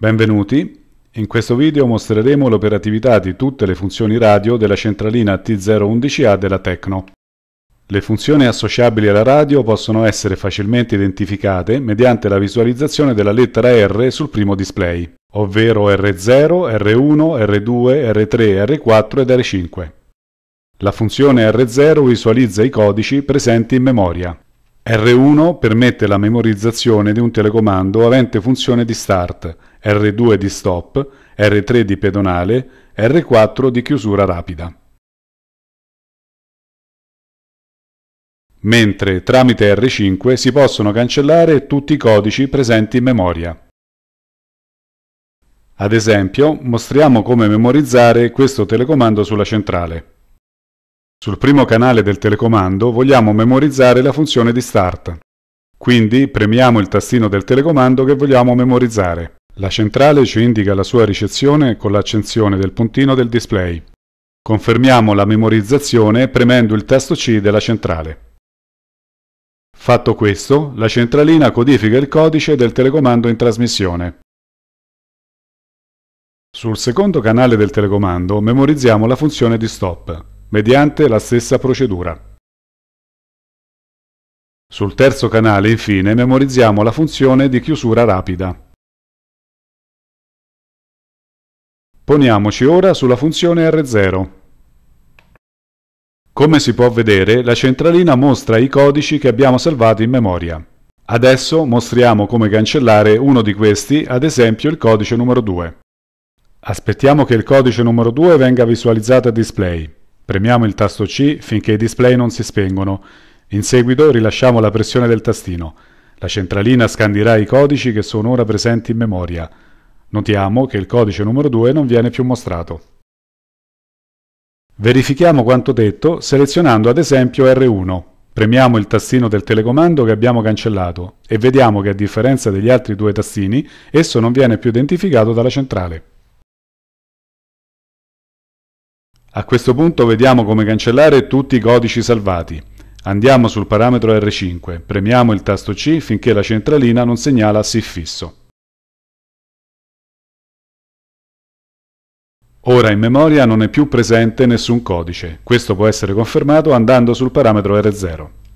Benvenuti, in questo video mostreremo l'operatività di tutte le funzioni radio della centralina T011A della Tecno. Le funzioni associabili alla radio possono essere facilmente identificate mediante la visualizzazione della lettera R sul primo display, ovvero R0, R1, R2, R3, R4 ed R5. La funzione R0 visualizza i codici presenti in memoria. R1 permette la memorizzazione di un telecomando avente funzione di start R2 di stop, R3 di pedonale, R4 di chiusura rapida. Mentre tramite R5 si possono cancellare tutti i codici presenti in memoria. Ad esempio, mostriamo come memorizzare questo telecomando sulla centrale. Sul primo canale del telecomando vogliamo memorizzare la funzione di start. Quindi premiamo il tastino del telecomando che vogliamo memorizzare. La centrale ci indica la sua ricezione con l'accensione del puntino del display. Confermiamo la memorizzazione premendo il tasto C della centrale. Fatto questo, la centralina codifica il codice del telecomando in trasmissione. Sul secondo canale del telecomando memorizziamo la funzione di stop, mediante la stessa procedura. Sul terzo canale, infine, memorizziamo la funzione di chiusura rapida. Poniamoci ora sulla funzione R0. Come si può vedere, la centralina mostra i codici che abbiamo salvato in memoria. Adesso mostriamo come cancellare uno di questi, ad esempio il codice numero 2. Aspettiamo che il codice numero 2 venga visualizzato a display. Premiamo il tasto C finché i display non si spengono. In seguito rilasciamo la pressione del tastino. La centralina scandirà i codici che sono ora presenti in memoria. Notiamo che il codice numero 2 non viene più mostrato. Verifichiamo quanto detto selezionando ad esempio R1. Premiamo il tastino del telecomando che abbiamo cancellato e vediamo che a differenza degli altri due tastini, esso non viene più identificato dalla centrale. A questo punto vediamo come cancellare tutti i codici salvati. Andiamo sul parametro R5, premiamo il tasto C finché la centralina non segnala SIF fisso. Ora in memoria non è più presente nessun codice, questo può essere confermato andando sul parametro R0.